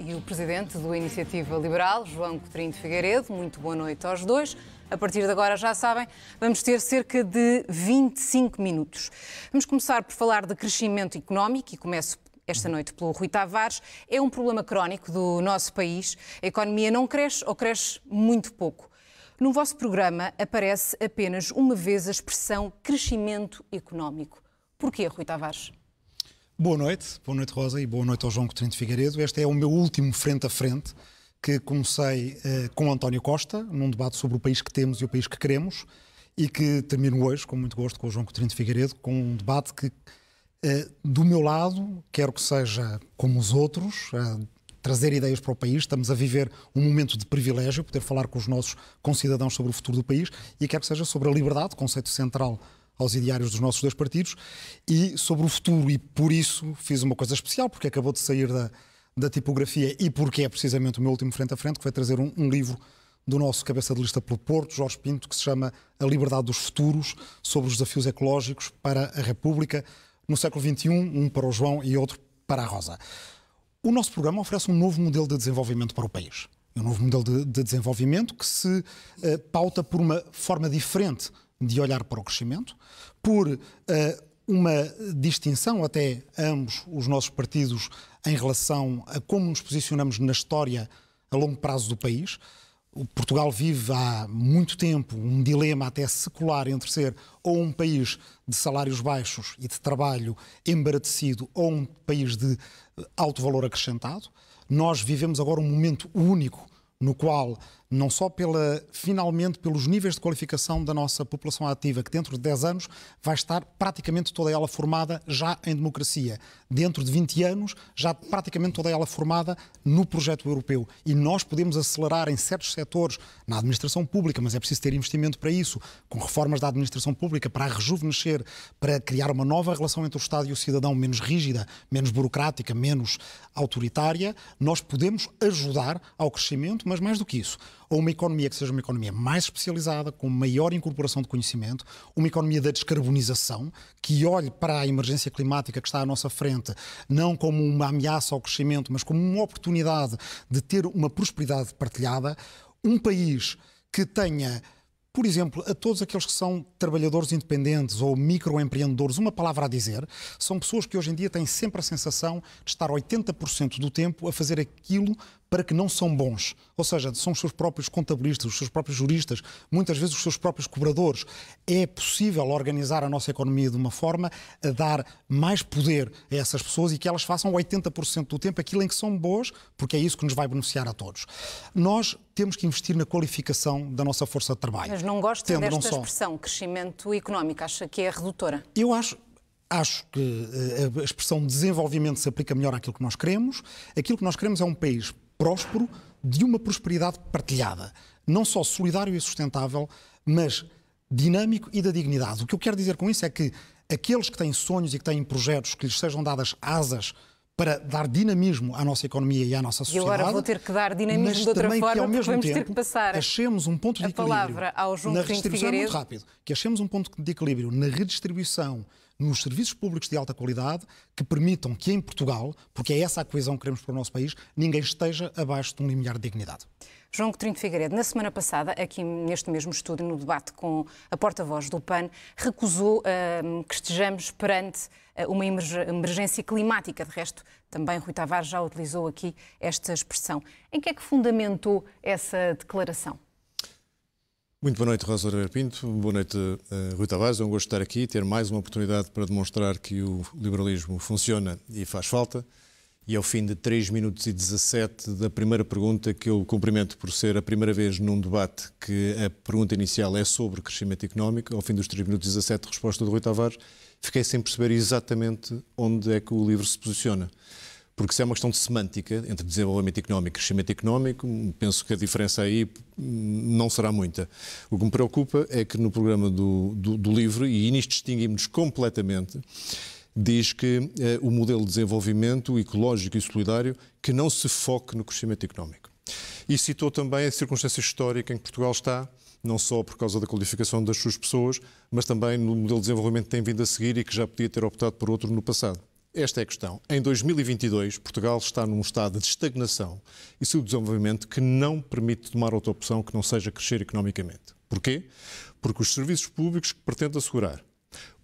e o presidente do Iniciativa Liberal, João Coutinho de Figueiredo. Muito boa noite aos dois. A partir de agora, já sabem, vamos ter cerca de 25 minutos. Vamos começar por falar de crescimento económico e começo esta noite pelo Rui Tavares, é um problema crónico do nosso país. A economia não cresce ou cresce muito pouco. No vosso programa aparece apenas uma vez a expressão crescimento económico. Porquê, Rui Tavares? Boa noite, boa noite Rosa e boa noite ao João Coutinho de Figueiredo. Este é o meu último frente a frente que comecei uh, com António Costa, num debate sobre o país que temos e o país que queremos, e que termino hoje, com muito gosto, com o João Coutinho de Figueiredo, com um debate que, uh, do meu lado, quero que seja como os outros, uh, trazer ideias para o país. Estamos a viver um momento de privilégio, poder falar com os nossos concidadãos sobre o futuro do país, e quero que seja sobre a liberdade, conceito central aos ideários dos nossos dois partidos, e sobre o futuro. E por isso fiz uma coisa especial, porque acabou de sair da, da tipografia e porque é precisamente o meu último frente a frente, que vai trazer um, um livro do nosso cabeça de lista pelo Porto, Jorge Pinto, que se chama A Liberdade dos Futuros, sobre os desafios ecológicos para a República no século XXI, um para o João e outro para a Rosa. O nosso programa oferece um novo modelo de desenvolvimento para o país. Um novo modelo de, de desenvolvimento que se eh, pauta por uma forma diferente de olhar para o crescimento, por uh, uma distinção até ambos os nossos partidos em relação a como nos posicionamos na história a longo prazo do país. O Portugal vive há muito tempo um dilema até secular entre ser ou um país de salários baixos e de trabalho embaratecido ou um país de alto valor acrescentado. Nós vivemos agora um momento único no qual, não só pela, finalmente pelos níveis de qualificação da nossa população ativa, que dentro de 10 anos vai estar praticamente toda ela formada já em democracia, dentro de 20 anos já praticamente toda ela formada no projeto europeu. E nós podemos acelerar em certos setores, na administração pública, mas é preciso ter investimento para isso, com reformas da administração pública para rejuvenescer, para criar uma nova relação entre o Estado e o cidadão menos rígida, menos burocrática, menos autoritária, nós podemos ajudar ao crescimento mas mais do que isso, ou uma economia que seja uma economia mais especializada, com maior incorporação de conhecimento, uma economia da descarbonização, que olhe para a emergência climática que está à nossa frente, não como uma ameaça ao crescimento, mas como uma oportunidade de ter uma prosperidade partilhada, um país que tenha por exemplo, a todos aqueles que são trabalhadores independentes ou microempreendedores, uma palavra a dizer, são pessoas que hoje em dia têm sempre a sensação de estar 80% do tempo a fazer aquilo para que não são bons. Ou seja, são os seus próprios contabilistas, os seus próprios juristas, muitas vezes os seus próprios cobradores. É possível organizar a nossa economia de uma forma a dar mais poder a essas pessoas e que elas façam 80% do tempo aquilo em que são boas, porque é isso que nos vai beneficiar a todos. Nós temos que investir na qualificação da nossa força de trabalho. Mas não gosta desta expressão crescimento económico? Acha que é redutora? Eu acho, Acho que eh, a expressão desenvolvimento se aplica melhor àquilo que nós queremos. Aquilo que nós queremos é um país próspero de uma prosperidade partilhada, não só solidário e sustentável, mas dinâmico e da dignidade. O que eu quero dizer com isso é que aqueles que têm sonhos e que têm projetos que lhes sejam dadas asas para dar dinamismo à nossa economia e à nossa sociedade. E agora vou ter que dar dinamismo de outra também forma, que, ao mesmo vamos tempo, ter que passar achemos um ponto de equilíbrio a palavra ao João na redistribuição, é muito rápido, que achemos um ponto de equilíbrio na redistribuição nos serviços públicos de alta qualidade que permitam que em Portugal, porque é essa a coesão que queremos para o nosso país, ninguém esteja abaixo de um limiar de dignidade. João Coutinho Figueiredo, na semana passada, aqui neste mesmo estúdio, no debate com a porta-voz do PAN, recusou que estejamos perante ah, uma emergência climática. De resto, também Rui Tavares já utilizou aqui esta expressão. Em que é que fundamentou essa declaração? Muito boa noite, Rosa Oliveira Pinto. Boa noite, uh, Rui Tavares. É um gosto estar aqui, ter mais uma oportunidade para demonstrar que o liberalismo funciona e faz falta. E ao fim de 3 minutos e 17 da primeira pergunta, que eu cumprimento por ser a primeira vez num debate que a pergunta inicial é sobre crescimento económico, ao fim dos 3 minutos e 17, resposta do Rui Tavares, fiquei sem perceber exatamente onde é que o livro se posiciona porque se é uma questão de semântica entre desenvolvimento económico e crescimento económico. Penso que a diferença aí hum, não será muita. O que me preocupa é que no programa do, do, do livro, e nisto distinguimos completamente, diz que eh, o modelo de desenvolvimento ecológico e solidário que não se foque no crescimento económico. E citou também a circunstância histórica em que Portugal está, não só por causa da qualificação das suas pessoas, mas também no modelo de desenvolvimento que tem vindo a seguir e que já podia ter optado por outro no passado. Esta é a questão. Em 2022, Portugal está num estado de estagnação e subdesenvolvimento que não permite tomar outra opção que não seja crescer economicamente. Porquê? Porque os serviços públicos que pretende assegurar,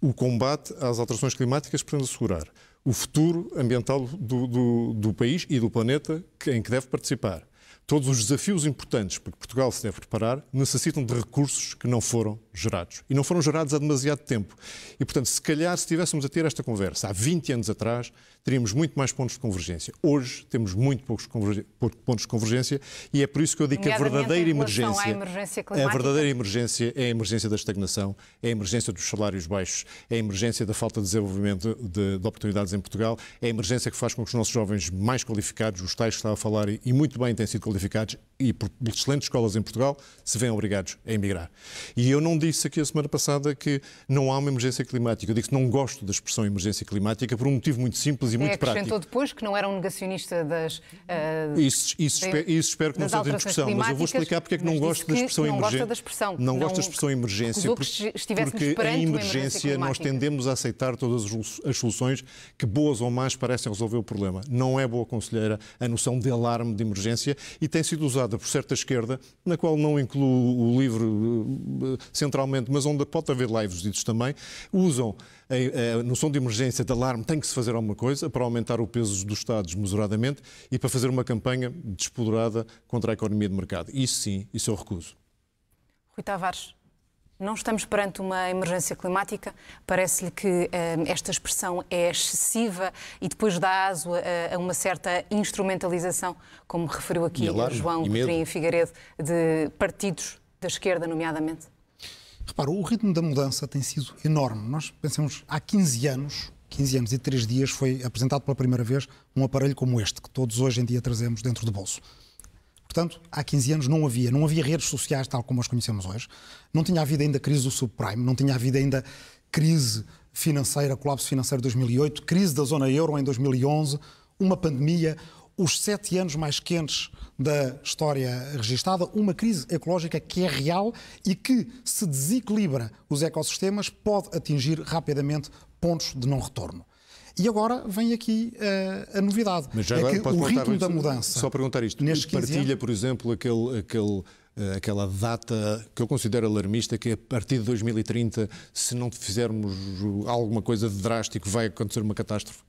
o combate às alterações climáticas que pretende assegurar, o futuro ambiental do, do, do país e do planeta em que deve participar, todos os desafios importantes para que Portugal se deve preparar necessitam de recursos que não foram gerados. E não foram gerados há demasiado tempo. E, portanto, se calhar, se estivéssemos a ter esta conversa há 20 anos atrás, teríamos muito mais pontos de convergência. Hoje temos muito poucos pontos de convergência e é por isso que eu digo que a verdadeira emergência, emergência a verdadeira emergência é a emergência da estagnação, é a emergência dos salários baixos, é a emergência da falta de desenvolvimento de, de oportunidades em Portugal, é a emergência que faz com que os nossos jovens mais qualificados, os tais que estava a falar e, e muito bem têm sido qualificados e por excelentes escolas em Portugal, se vejam obrigados a emigrar. E eu não digo disse aqui a semana passada que não há uma emergência climática. Eu disse que não gosto da expressão emergência climática por um motivo muito simples e é, muito acrescentou prático. acrescentou depois que não era um negacionista das... Uh, isso, isso, de, isso, espero que não seja em discussão, mas eu vou explicar porque é que não gosto da expressão emergência não gosto Gosta da expressão, não, não gosto da expressão emergência, porque, porque em emergência, emergência nós tendemos a aceitar todas as soluções que boas ou más parecem resolver o problema. Não é boa conselheira a noção de alarme de emergência e tem sido usada por certa esquerda, na qual não incluo o livro central eh, eh, centralmente, mas onde pode haver lives ditos também, usam a, a noção de emergência, de alarme, tem que se fazer alguma coisa para aumentar o peso dos Estados mesuradamente e para fazer uma campanha despoderada contra a economia de mercado. Isso sim, isso eu recuso. Rui Tavares, não estamos perante uma emergência climática. Parece-lhe que eh, esta expressão é excessiva e depois dá aso a, a uma certa instrumentalização, como referiu aqui alarme, João Coutinho Figueiredo, de partidos da esquerda, nomeadamente. Reparou, o ritmo da mudança tem sido enorme. Nós pensamos, há 15 anos, 15 anos e 3 dias, foi apresentado pela primeira vez um aparelho como este, que todos hoje em dia trazemos dentro do bolso. Portanto, há 15 anos não havia, não havia redes sociais tal como as conhecemos hoje, não tinha havido ainda crise do subprime, não tinha havido ainda crise financeira, colapso financeiro de 2008, crise da zona euro em 2011, uma pandemia, os sete anos mais quentes da história registada, uma crise ecológica que é real e que, se desequilibra os ecossistemas, pode atingir rapidamente pontos de não retorno. E agora vem aqui uh, a novidade. Mas já é que o ritmo da mudança. Só perguntar isto. partilha, por exemplo, aquele, aquele, eh, aquela data que eu considero alarmista, que é a partir de 2030, se não fizermos alguma coisa de drástico, vai acontecer uma catástrofe?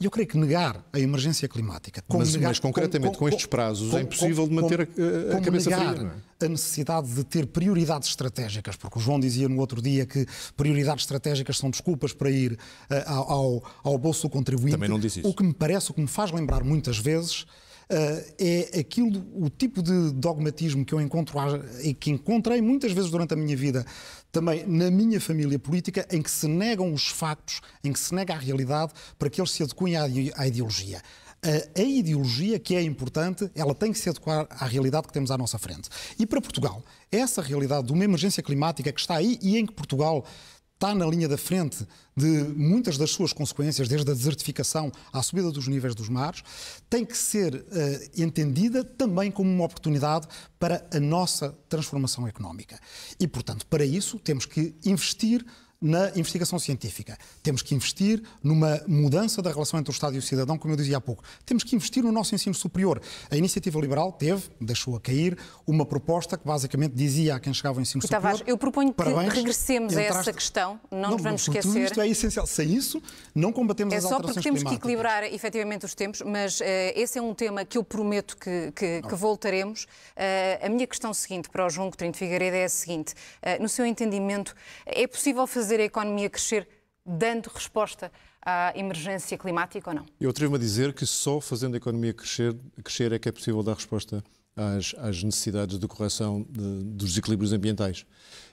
E eu creio que negar a emergência climática, mas, negar, mas, concretamente com, com, estes prazos, é impossível de manter a, a cabeça negar fria. É? A necessidade de ter prioridades estratégicas, porque o João dizia no outro dia que prioridades estratégicas são desculpas para ir uh, ao, ao, bolso do contribuinte. Também não disse isso. O que me parece, o que me faz lembrar muitas vezes eh, é aquilo, o tipo de dogmatismo que eu encontro e que encontrei muitas vezes durante a minha vida, também na minha família política, em que se negam os factos, em que se nega a realidade para que eles se adequem à ideologia eh, a, ideologia que é importante, ela tem que se adequar à realidade que temos à nossa frente. E para Portugal, essa realidade de uma emergência climática que está aí e em que Portugal está na linha da frente de muitas das suas consequências, desde a desertificação à subida dos níveis dos mares, tem que ser uh, entendida também como uma oportunidade para a nossa transformação económica. E, portanto, para isso temos que investir na investigação científica. Temos que investir numa mudança da relação entre o Estado e o cidadão, como eu dizia há pouco. Temos que investir no nosso ensino superior. A iniciativa liberal teve, deixou a cair, uma proposta que basicamente dizia a quem chegava ao ensino superior. eu proponho parabéns, que regressemos a essa questão, não, não nos vamos esquecer. Tudo isto é essencial. Sem isso, não combatemos é as alterações climáticas. É só porque temos que equilibrar efetivamente os tempos, mas uh, esse é um tema que eu prometo que, que, que voltaremos. Uh, a minha questão seguinte para o João Coutinho de Figueiredo é a seguinte. Uh, no seu entendimento, é possível fazer fazer a economia crescer dando resposta à emergência climática ou não? Eu atrevo-me a dizer que só fazendo a economia crescer, crescer é que é possível dar resposta às, às necessidades de correção de, dos equilíbrios ambientais.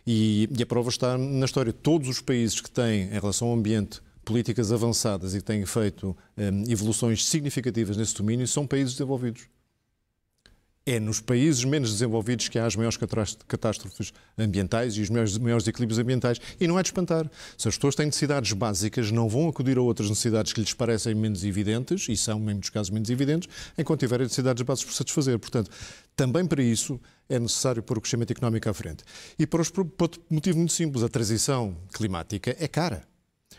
E, e a prova está na história. Todos os países que têm, em relação ao ambiente, políticas avançadas e que têm feito um, eh, evoluções significativas nesse domínio são países desenvolvidos é nos países menos desenvolvidos que há as maiores catástrofes ambientais e os maiores, equilíbrios ambientais. E não é de espantar. Se as pessoas têm necessidades básicas, não vão acudir a outras necessidades que lhes parecem menos evidentes, e são, em muitos casos, menos evidentes, enquanto tiverem necessidades básicas por satisfazer. Portanto, também para isso é necessário pôr o crescimento económico à frente. E para, os, outro motivo muito simples, a transição climática é cara.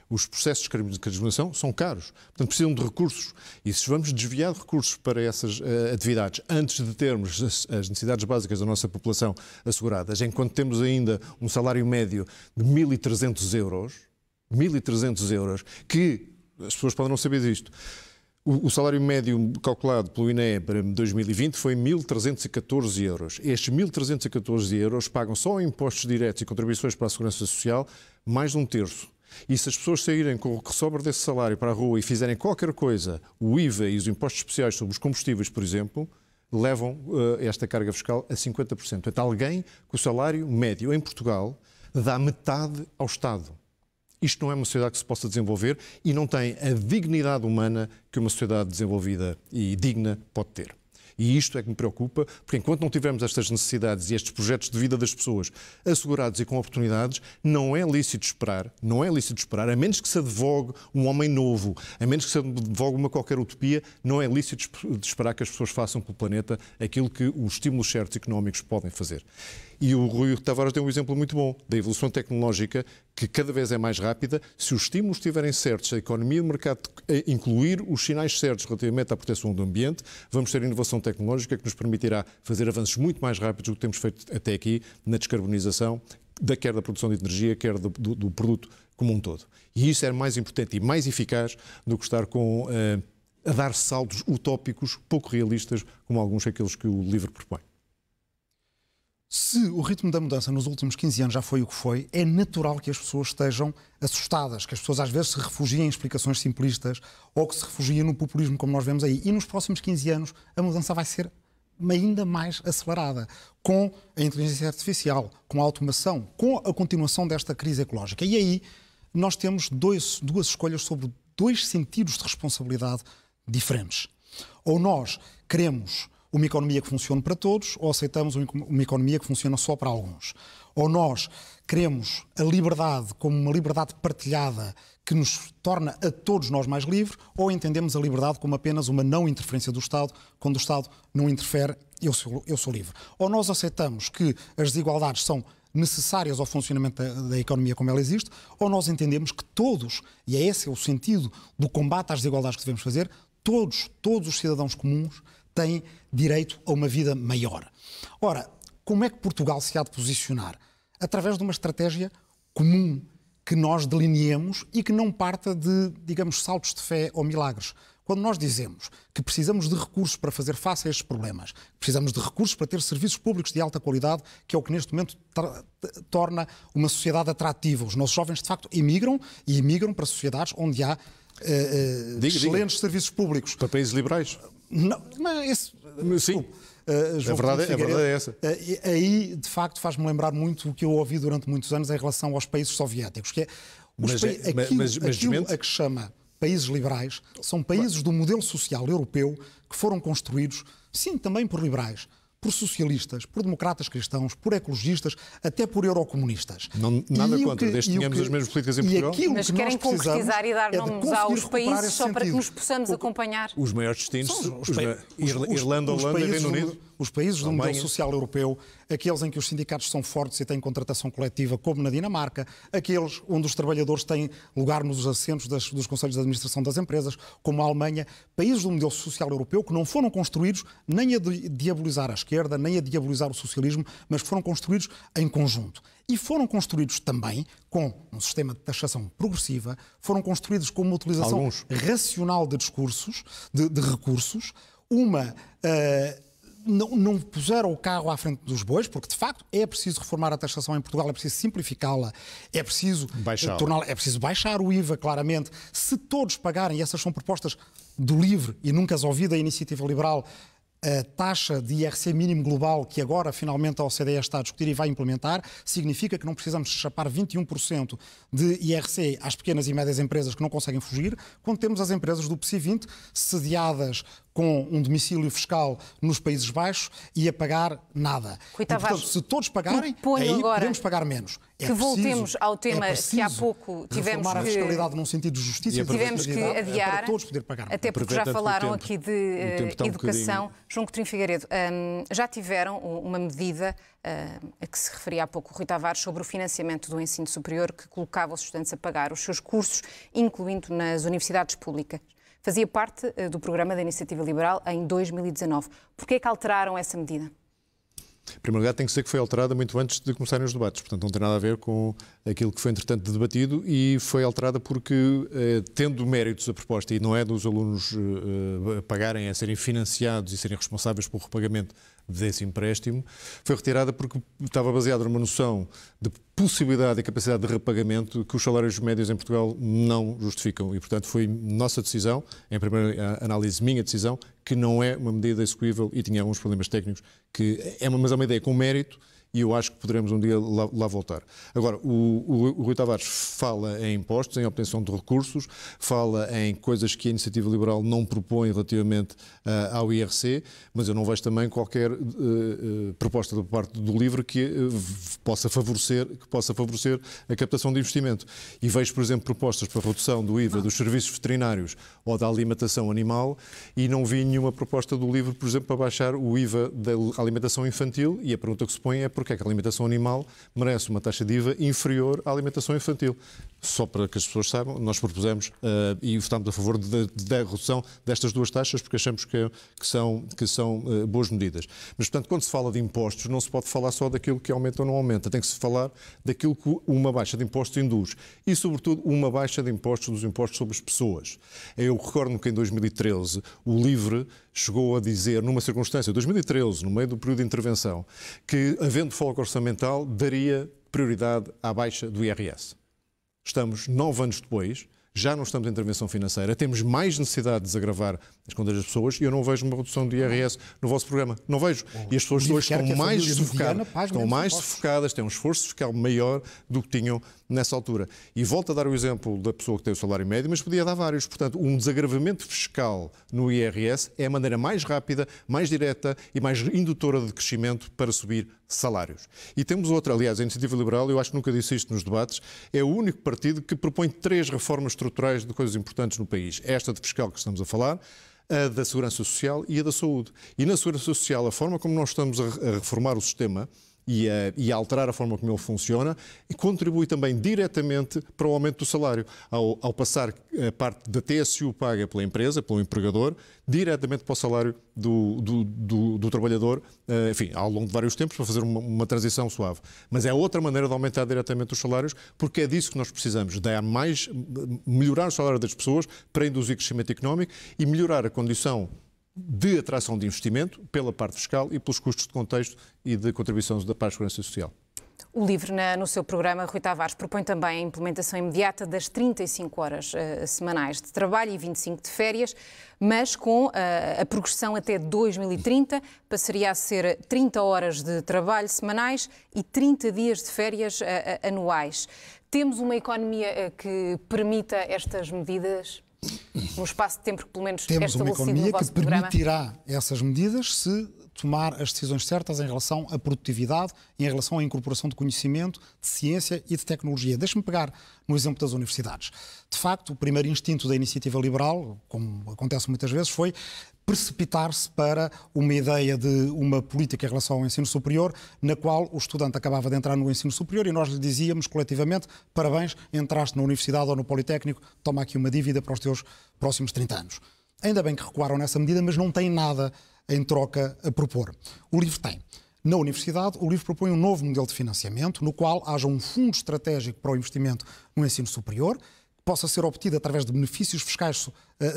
Os processos de crismalização são caros, portanto precisam de recursos. E se vamos desviar recursos para essas uh, atividades antes de termos as, as, necessidades básicas da nossa população asseguradas, enquanto temos ainda um salário médio de 1.300 euros, 1.300 euros, que as pessoas podem não saber disto, o, salário médio calculado pelo INE para 2020 foi 1.314 euros. Estes 1.314 euros pagam só impostos diretos e contribuições para a Segurança Social mais de um terço. E se as pessoas saírem com o que sobra desse salário para a rua e fizerem qualquer coisa, o IVA e os impostos especiais sobre os combustíveis, por exemplo, levam uh, esta carga fiscal a 50%. Portanto, alguém com o salário médio em Portugal dá metade ao Estado. Isto não é uma sociedade que se possa desenvolver e não tem a dignidade humana que uma sociedade desenvolvida e digna pode ter. E isto é que me preocupa, porque enquanto não tivermos estas necessidades e estes projetos de vida das pessoas assegurados e com oportunidades, não é lícito esperar, não é lícito esperar, a menos que se advogue um homem novo, a menos que se advogue uma qualquer utopia, não é lícito esperar que as pessoas façam pelo planeta aquilo que os estímulos certos económicos podem fazer. E o Rui Tavares deu um exemplo muito bom da evolução tecnológica, que cada vez é mais rápida. Se os estímulos estiverem certos, a economia e o mercado eh, incluir os sinais certos relativamente à proteção do ambiente, vamos ter inovação tecnológica que nos permitirá fazer avanços muito mais rápidos do que temos feito até aqui na descarbonização, da, quer da produção de energia, quer do, do, do produto como um todo. E isso é mais importante e mais eficaz do que estar com, eh, a dar saltos utópicos, pouco realistas, como alguns aqueles que o livro propõe. Se o ritmo da mudança nos últimos 15 anos já foi o que foi, é natural que as pessoas estejam assustadas, que as pessoas às vezes se refugiem em explicações simplistas ou que se refugiem no populismo, como nós vemos aí. E nos próximos 15 anos a mudança vai ser ainda mais acelerada, com a inteligência artificial, com a automação, com a continuação desta crise ecológica. E aí nós temos dois, duas escolhas sobre dois sentidos de responsabilidade diferentes. Ou nós queremos uma economia que funcione para todos ou aceitamos uma economia que funciona só para alguns? Ou nós queremos a liberdade como uma liberdade partilhada que nos torna a todos nós mais livres, ou entendemos a liberdade como apenas uma não interferência do Estado, quando o Estado não interfere, eu sou, eu sou livre. Ou nós aceitamos que as desigualdades são necessárias ao funcionamento da, da, economia como ela existe, ou nós entendemos que todos, e é esse é o sentido do combate às desigualdades que devemos fazer, todos, todos os cidadãos comuns têm direito a uma vida maior. Ora, como é que Portugal se há de posicionar? Através de uma estratégia comum que nós delineemos e que não parta de, digamos, saltos de fé ou milagres. Quando nós dizemos que precisamos de recursos para fazer face a estes problemas, precisamos de recursos para ter serviços públicos de alta qualidade, que é o que neste momento torna uma sociedade atrativa. Os nossos jovens, de facto, emigram e emigram para sociedades onde há uh, uh, diga, excelentes diga. serviços públicos. Para países liberais. Não, mas esse. Mas, sim. Uh, eh, a, é verdade, a é verdade é essa. Uh, aí, de facto, faz-me lembrar muito o que eu ouvi durante muitos anos em relação aos países soviéticos, que é mas, pa... Eh, aquilo, mas, mas, aquilo a que chama países liberais são países do modelo social europeu que foram construídos, sim, também por liberais, por socialistas, por democratas cristãos, por ecologistas, até por eurocomunistas. Não, nada contra, desde que tenhamos as mesmas políticas em Portugal. Mas que querem concretizar e dar é nomes aos países só para que nos possamos o, acompanhar? Os maiores destinos, os, os, os, Irlanda, Holanda e Reino Unido os países do modelo social europeu, aqueles em que os sindicatos são fortes e têm contratação coletiva, como na Dinamarca, aqueles onde os trabalhadores têm lugar nos assentos das, dos conselhos de administração das empresas, como a Alemanha, países do modelo social europeu que não foram construídos nem a diabolizar a esquerda, nem a diabolizar o socialismo, mas foram construídos em conjunto. E foram construídos também com um sistema de taxação progressiva, foram construídos com uma utilização Alguns. racional de discursos, de, de recursos, uma uh, não, não puseram o carro à frente dos bois, porque de facto é preciso reformar a taxação em Portugal, é preciso simplificá-la, é preciso eh, torná-la, é preciso baixar o IVA, claramente. Se todos pagarem, e essas são propostas do LIVRE e nunca as ouvi da Iniciativa Liberal, a taxa de IRC mínimo global que agora finalmente a OCDE está a discutir e vai implementar, significa que não precisamos chapar 21% de IRC às pequenas e médias empresas que não conseguem fugir, quando temos as empresas do PSI 20 sediadas com um domicílio fiscal nos Países Baixos e a pagar nada. e, portanto, se todos pagarem, aí podemos pagar menos. É que preciso, voltemos ao é tema é que há pouco tivemos que... a fiscalidade num sentido de justiça. Tivemos que é adiar, todos poder pagar. até porque já falaram aqui de uh, educação. Um João Coutinho Figueiredo, um, já tiveram uma medida uh, a que se referia há pouco o Rui Tavares sobre o financiamento do ensino superior que colocava os estudantes a pagar os seus cursos, incluindo nas universidades públicas fazia parte eh, do programa da Iniciativa Liberal em 2019. que é que alteraram essa medida? Em primeiro lugar, tem que ser que foi alterada muito antes de começarem os debates, portanto não tem nada a ver com aquilo que foi entretanto debatido e foi alterada porque, eh, tendo méritos a proposta e não é dos alunos eh, pagarem, é serem financiados e serem responsáveis pelo repagamento desse empréstimo, foi retirada porque estava baseada numa noção de possibilidade e capacidade de repagamento que os salários médios em Portugal não justificam. E, portanto, foi nossa decisão, em primeira eh, análise, minha decisão, que não é uma medida execuível e tinha alguns problemas técnicos, que é uma, mas é uma ideia com mérito e eu acho que poderemos um dia lá, lá voltar. Agora, o, o, o, Rui Tavares fala em impostos, em obtenção de recursos, fala em coisas que a iniciativa liberal não propõe relativamente uh, ao IRC, mas eu não vejo também qualquer uh, uh, proposta da parte do livro que eh, possa favorecer que possa favorecer a captação de investimento. E vejo, por exemplo, propostas para redução do IVA dos serviços veterinários ou da alimentação animal e não vi nenhuma proposta do livro, por exemplo, para baixar o IVA da alimentação infantil e a pergunta que se põe é por porque é que a alimentação animal merece uma taxa de IVA inferior à alimentação infantil. Só para que as pessoas saibam, nós propusemos uh, e votámos a favor da redução destas duas taxas, porque achamos que, que são, que são uh, boas medidas. Mas, portanto, quando se fala de impostos, não se pode falar só daquilo que aumenta ou não aumenta, tem que se falar daquilo que uma baixa de impostos induz e, sobretudo, uma baixa de impostos dos impostos sobre as pessoas. Eu recordo que em 2013 o LIVRE chegou a dizer, numa circunstância, 2013, no meio do período de intervenção, que, havendo foco orçamental, daria prioridade à baixa do IRS. Estamos nove anos depois, já não estamos em intervenção financeira, temos mais necessidade de desagravar as contas das pessoas e eu não vejo uma redução do IRS no vosso programa. Não vejo. E as pessoas hoje estão mais, sufocadas, estão mais sufocadas, têm um esforço fiscal maior do que tinham nessa altura. E volto a dar o exemplo da pessoa que tem o salário médio, mas podia dar vários. Portanto, um desagravamento fiscal no IRS é a maneira mais rápida, mais direta e mais indutora de crescimento para subir salários. E temos outra, aliás, a Iniciativa Liberal, eu acho que nunca disse isto nos debates, é o único partido que propõe três reformas estruturais de coisas importantes no país. Esta de fiscal que estamos a falar, a da segurança social e a da saúde. E na segurança social, a forma como nós estamos a reformar o sistema e a, e a, alterar a forma como ele funciona e contribui também diretamente para o aumento do salário. Ao, ao passar a eh, parte da TSU paga pela empresa, pelo empregador, diretamente para o salário do, do, do, do trabalhador, eh, enfim, ao longo de vários tempos, para fazer uma, uma, transição suave. Mas é outra maneira de aumentar diretamente os salários, porque é disso que nós precisamos, dar mais, melhorar o salário das pessoas para induzir crescimento económico e melhorar a condição de atração de investimento pela parte fiscal e pelos custos de contexto e de contribuições da paz e segurança social. O LIVRE, no seu programa, Rui Tavares propõe também a implementação imediata das 35 horas uh, semanais de trabalho e 25 de férias, mas com uh, a progressão até 2030, passaria a ser 30 horas de trabalho semanais e 30 dias de férias uh, anuais. Temos uma economia que permita estas medidas? um espaço de tempo que pelo menos Temos é uma economia que programa. permitirá essas medidas se tomar as decisões certas em relação à produtividade e em relação à incorporação de conhecimento, de ciência e de tecnologia. Deixe-me pegar no exemplo das universidades. De facto, o primeiro instinto da iniciativa liberal, como acontece muitas vezes, foi precipitar-se para uma ideia de uma política em relação ao ensino superior, na qual o estudante acabava de entrar no ensino superior e nós lhe dizíamos coletivamente: parabéns, entraste na universidade ou no Politécnico, toma aqui uma dívida para os teus próximos 30 anos. Ainda bem que recuaram nessa medida, mas não têm nada em troca a propor. O livro tem. Na universidade, o livro propõe um novo modelo de financiamento, no qual haja um fundo estratégico para o investimento no ensino superior, possa ser obtida através de benefícios fiscais eh, eh,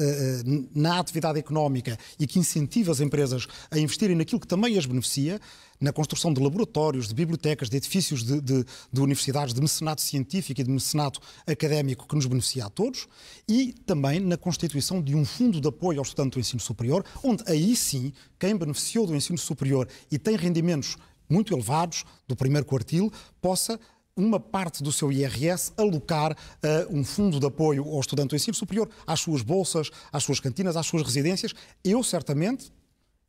eh, na atividade económica e que incentive as empresas a investirem naquilo que também as beneficia, na construção de laboratórios, de bibliotecas, de edifícios de, de, de universidades, de mecenato científico e de mecenato académico que nos beneficia a todos, e também na constituição de um fundo de apoio ao estudante do ensino superior, onde aí sim quem beneficiou do ensino superior e tem rendimentos muito elevados do primeiro quartil possa uma parte do seu IRS, alocar uh, um fundo de apoio ao estudante do ensino superior, às suas bolsas, às suas cantinas, às suas residências. Eu, certamente,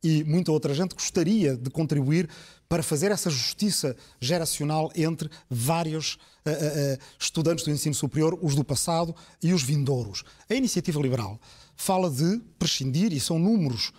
e muita outra gente gostaria de contribuir para fazer essa justiça geracional entre vários uh, uh, estudantes do ensino superior, os do passado e os vindouros. A iniciativa liberal fala de prescindir, e são números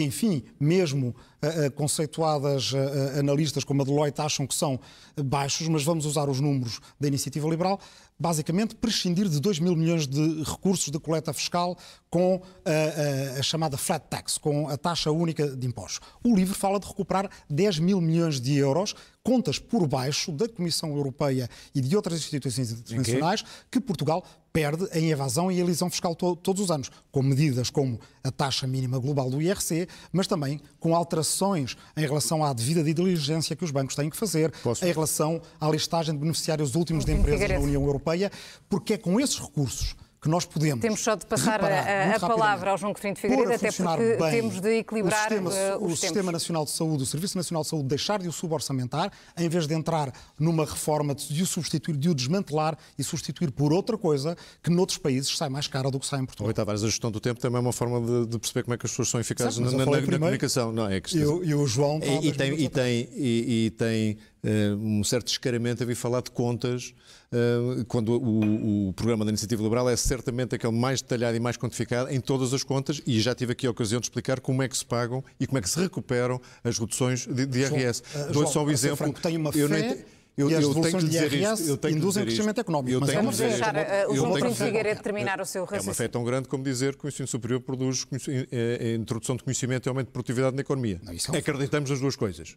que, enfim, mesmo eh, eh, conceituadas eh, analistas como a Deloitte acham que são baixos, mas vamos usar os números da iniciativa liberal, basicamente prescindir de 2 mil milhões de recursos de coleta fiscal com a, a, chamada flat tax, com a taxa única de impostos. O livro fala de recuperar 10 mil milhões de euros, contas por baixo da Comissão Europeia e de outras instituições internacionais, que Portugal perde em evasão e elisão fiscal to todos os anos, com medidas como a taxa mínima global do IRC, mas também com alterações em relação à devida diligência que os bancos têm que fazer, Posso? em relação à listagem de beneficiários últimos de empresas da União Europeia, porque é com esses recursos que nós podemos. Temos só de passar a, a palavra ao João Coutinho de Figueiredo, até porque temos de equilibrar eh, o sistema, uh, o sistema Nacional de Saúde, o Serviço Nacional de Saúde, deixar de o suborçamentar, em vez de entrar numa reforma de o substituir, de o desmantelar e substituir por outra coisa que noutros países sai mais cara do que sai em Portugal. Oitava, a gestão do tempo também é uma forma de, de perceber como é que as pessoas são eficazes na, na, na, primeiro, na, comunicação, não é? Que... E, e o João. E, e, tem, e, tem, e, e tem eh, um certo descaramento a vir falar de contas, eh, quando o, o, programa da Iniciativa Liberal é certamente aquele mais detalhado e mais quantificado em todas as contas, e já tive aqui a ocasião de explicar como é que se pagam e como é que se recuperam as reduções de, de IRS. Eh, Dou-lhe só um exemplo. Franco, tenho uma fé... Eu, e as devoluções de IRS isto, induzem crescimento económico. Eu mas tenho é uma fé. Deixar, uh, o João Príncipe é terminar o seu raciocínio. É uma fé tão grande como dizer que o ensino superior produz a eh, eh, introdução de conhecimento e aumento de produtividade na economia. Não, é um Acreditamos fã. nas duas coisas.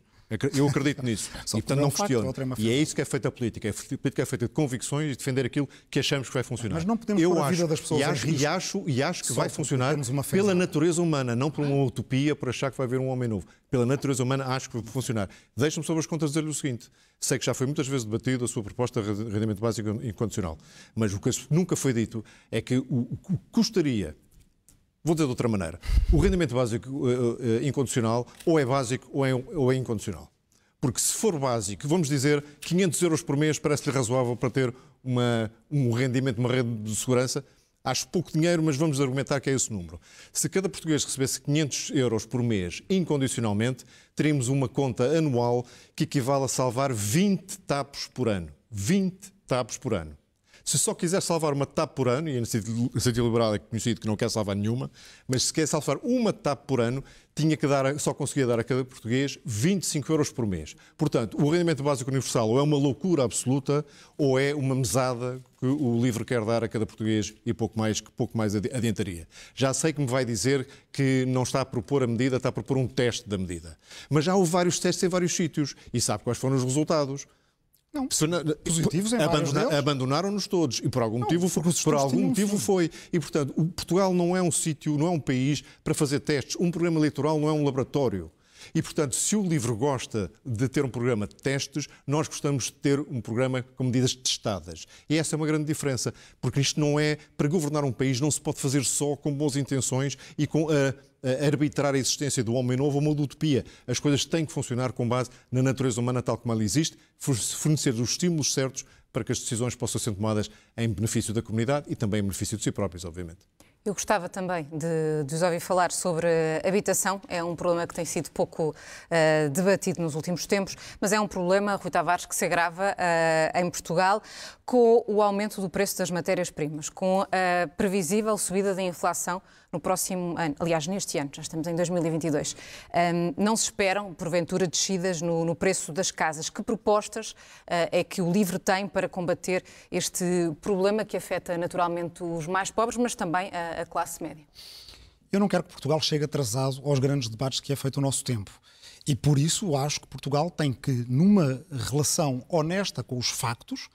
Eu acredito nisso. e portanto não questiono. É e é isso que é feita a política. É a política é feita de convicções e defender aquilo que achamos que vai funcionar. Mas não podemos eu pôr acho, a vida das pessoas e acho, e acho, que vai funcionar pela natureza humana, não por uma utopia, por achar que vai haver um homem novo. Pela natureza humana acho que vai funcionar. Deixa-me sobre as contas dizer-lhe o seguinte. Sei que já foi muitas vezes debatido a sua proposta de rendimento básico incondicional, mas o que nunca foi dito é que o que custaria Vou dizer de outra maneira. O rendimento básico uh, uh, incondicional ou é básico ou é, ou é, incondicional. Porque se for básico, vamos dizer 500 euros por mês parece-lhe razoável para ter uma, um rendimento, uma rede de segurança, Acho pouco dinheiro, mas vamos argumentar que é esse número. Se cada português recebesse 500 euros por mês incondicionalmente, teríamos uma conta anual que equivale a salvar 20 tapos por ano. 20 tapos por ano. Se só quiser salvar uma TAP por ano, e a iniciativa liberal é conhecido que não quer salvar nenhuma, mas se quer salvar uma TAP por ano, tinha que dar, só conseguia dar a cada português 25 euros por mês. Portanto, o rendimento básico universal ou é uma loucura absoluta ou é uma mesada que o livro quer dar a cada português e pouco mais que pouco mais adiantaria. Já sei que me vai dizer que não está a propor a medida, está a propor um teste da medida. Mas já houve vários testes em vários sítios e sabe quais foram os resultados. Não. Positivos em abandona, Abandonaram-nos todos e por algum não, motivo foi. Por algum motivo foi. E portanto, Portugal não é um sítio, não é um país para fazer testes. Um programa eleitoral não é um laboratório. E, portanto, se o livro gosta de ter um programa de testes, nós gostamos de ter um programa com medidas testadas. E essa é uma grande diferença, porque isto não é. Para governar um país, não se pode fazer só com boas intenções e com A arbitrar a existência do homem novo uma utopia. As coisas têm que funcionar com base na natureza humana tal como ela existe, fornecer os estímulos certos para que as decisões possam ser tomadas em benefício da comunidade e também em benefício de si próprios, obviamente. Eu gostava também de, de os ouvir falar sobre habitação. É um problema que tem sido pouco uh, debatido nos últimos tempos, mas é um problema, Rui Tavares, que se agrava uh, em Portugal com o aumento do preço das matérias-primas, com a previsível subida da inflação no próximo ano, aliás, neste ano, já estamos em 2022. Um, não se esperam, porventura, descidas no, no preço das casas. Que propostas uh, é que o livro tem para combater este problema que afeta naturalmente os mais pobres, mas também a, a classe média? Eu não quero que Portugal chegue atrasado aos grandes debates que é feito o nosso tempo. E por isso acho que Portugal tem que, numa relação honesta com os factos,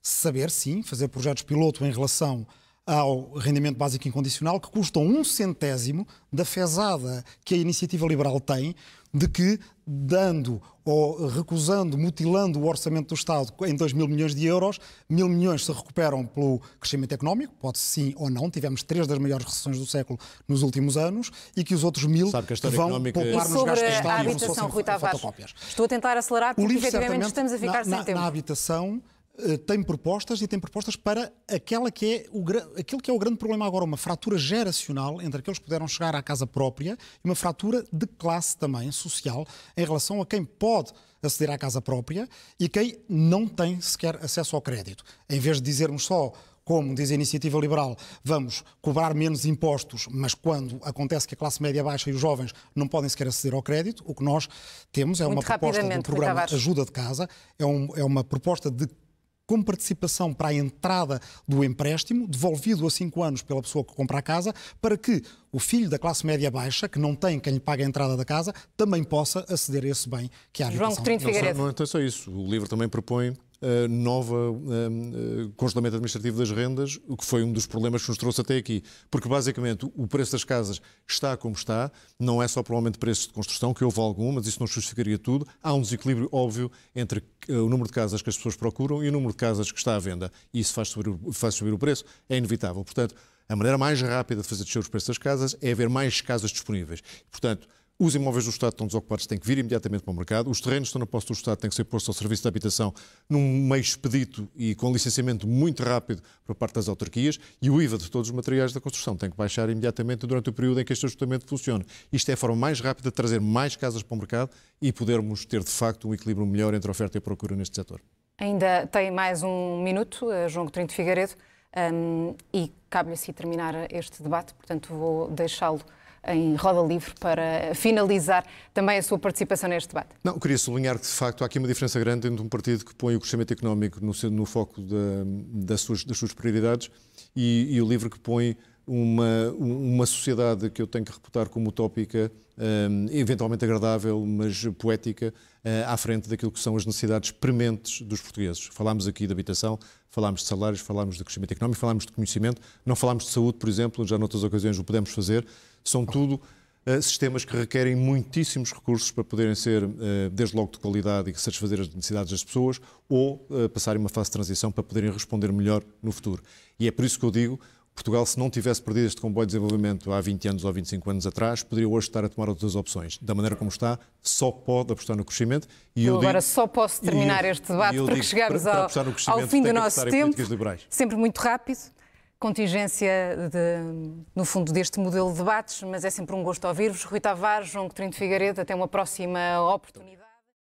saber sim, fazer projetos piloto em relação ao rendimento básico incondicional que custam um centésimo da fezada que a iniciativa liberal tem de que, dando ou recusando, mutilando o orçamento do Estado em 2 mil milhões de euros, mil milhões se recuperam pelo crescimento económico, pode sim ou não, tivemos três das maiores recessões do século nos últimos anos, e que os outros mil vão económica... poupar é- nos gastos do Estado. a habitação, Rui estou a tentar acelerar porque, efetivamente, estamos a ficar na, sem na, tempo. Na habitação... Eh, tem propostas e tem propostas para aquela que é o, aquilo que é o grande problema agora, uma fratura geracional entre aqueles que puderam chegar à casa própria e uma fratura de classe também social em relação a quem pode aceder à casa própria e quem não tem sequer acesso ao crédito. Em vez de dizermos só como diz a iniciativa liberal, vamos cobrar menos impostos, mas quando acontece que a classe média baixa e os jovens não podem sequer aceder ao crédito, o que nós temos é Muito uma proposta de um programa Ajuda de Casa, é, um, é uma proposta de como participação para a entrada do empréstimo, devolvido a 5 anos pela pessoa que compra a casa, para que o filho da classe média baixa, que não tem quem lhe pague a entrada da casa, também possa aceder a esse bem que é a habitação. João Coutinho Figueiredo. não, não é só isso. O livro também propõe nova hum, eh, congelamento administrativo das rendas, o que foi um dos problemas que nos trouxe até aqui. Porque, basicamente, o preço das casas está como está, não é só provavelmente preço de construção, que houve algum, mas isso não justificaria tudo. Há um desequilíbrio óbvio entre eh, o número de casas que as pessoas procuram e o número de casas que está à venda. E isso faz subir, faz subir o preço, é inevitável. Portanto, a maneira mais rápida de fazer descer os preços das casas é haver mais casas disponíveis. Portanto, os imóveis do Estado estão desocupados, têm que vir imediatamente para o mercado. Os terrenos que estão na posse do Estado têm que ser postos ao serviço da habitação num meio expedito e com licenciamento muito rápido por parte das autarquias. E o IVA de todos os materiais da construção tem que baixar imediatamente durante o período em que este ajustamento funciona. Isto é a forma mais rápida de trazer mais casas para o mercado e podermos ter, de facto, um equilíbrio melhor entre oferta e procura neste setor. Ainda tem mais um minuto, eh, João Coutinho de Figueiredo, um, e cabe-lhe assim terminar este debate, portanto vou deixá-lo em roda livre para finalizar também a sua participação neste debate. Não, queria sublinhar que, de facto, há aqui uma diferença grande entre um partido que põe o crescimento económico no, no foco da, das, suas, das, suas, prioridades e, e o livre que põe uma, uma sociedade que eu tenho que reputar como utópica, um, eventualmente agradável, mas poética, uh, à frente daquilo que são as necessidades prementes dos portugueses. Falámos aqui de habitação, falámos de salários, falámos de crescimento económico, falámos de conhecimento, não falámos de saúde, por exemplo, já noutras ocasiões o podemos fazer, são tudo eh, sistemas que requerem muitíssimos recursos para poderem ser, eh, desde logo, de qualidade e satisfazer as necessidades das pessoas ou eh, passarem uma fase de transição para poderem responder melhor no futuro. E é por isso que eu digo. Portugal, se não tivesse perdido este comboio de desenvolvimento há 20 anos ou 25 anos atrás, poderia hoje estar a tomar outras opções. Da maneira como está, só pode apostar no crescimento. E eu, eu agora digo, só posso terminar eu, este debate porque digo, chegamos para, para ao, ao, fim do nosso tempo, sempre muito rápido contingência, de, no fundo, deste modelo de debates, mas é sempre um gosto ouvir-vos. Rui Tavares, João Coutinho de Figueiredo, até uma próxima oportunidade.